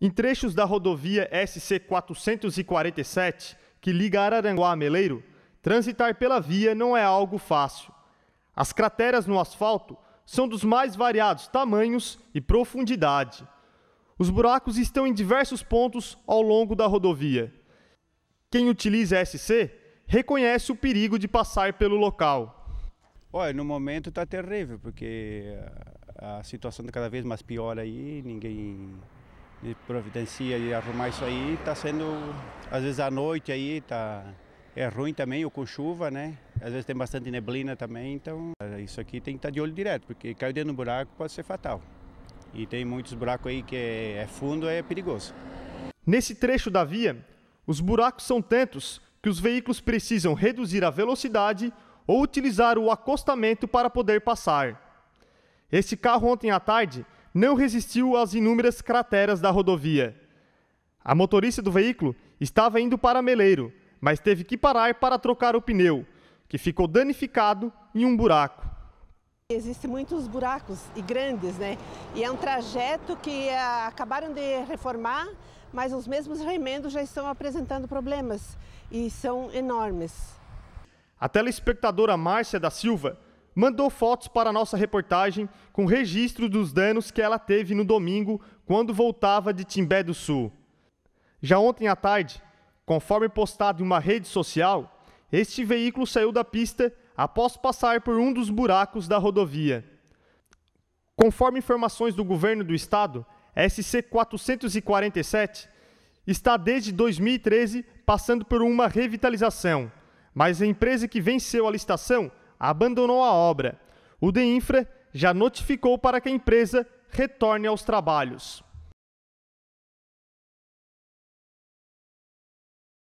Em trechos da rodovia SC 447, que liga Araranguá a Meleiro, transitar pela via não é algo fácil. As crateras no asfalto são dos mais variados tamanhos e profundidade. Os buracos estão em diversos pontos ao longo da rodovia. Quem utiliza SC reconhece o perigo de passar pelo local. Olha, no momento está terrível, porque a situação está cada vez mais pior aí, ninguém e providencia e arrumar isso aí. está sendo, às vezes à noite aí, tá, é ruim também, ou com chuva, né? Às vezes tem bastante neblina também, então eh, isso aqui tem que estar tá de olho direto, porque cair dentro do buraco pode ser fatal. E tem muitos buracos aí que é, é fundo, é perigoso. Nesse trecho da via, os buracos são tantos que os veículos precisam reduzir a velocidade ou utilizar o acostamento para poder passar. Esse carro ontem à tarde não resistiu às inúmeras crateras da rodovia. A motorista do veículo estava indo para Meleiro, mas teve que parar para trocar o pneu, que ficou danificado em um buraco. Existem muitos buracos e grandes, né? E é um trajeto que eh, acabaram de reformar, mas os mesmos remendos já estão apresentando problemas e são enormes. A telespectadora Márcia da Silva mandou fotos para a nossa reportagem com registro dos danos que ela teve no domingo quando voltava de Timbé do Sul. Já ontem à tarde, conforme postado em uma rede social, este veículo saiu da pista após passar por um dos buracos da rodovia. Conforme informações do governo do estado, SC-447 está desde 2013 passando por uma revitalização, mas a empresa que venceu a licitação abandonou a obra. O DEINFRA já notificou para que a empresa retorne aos trabalhos.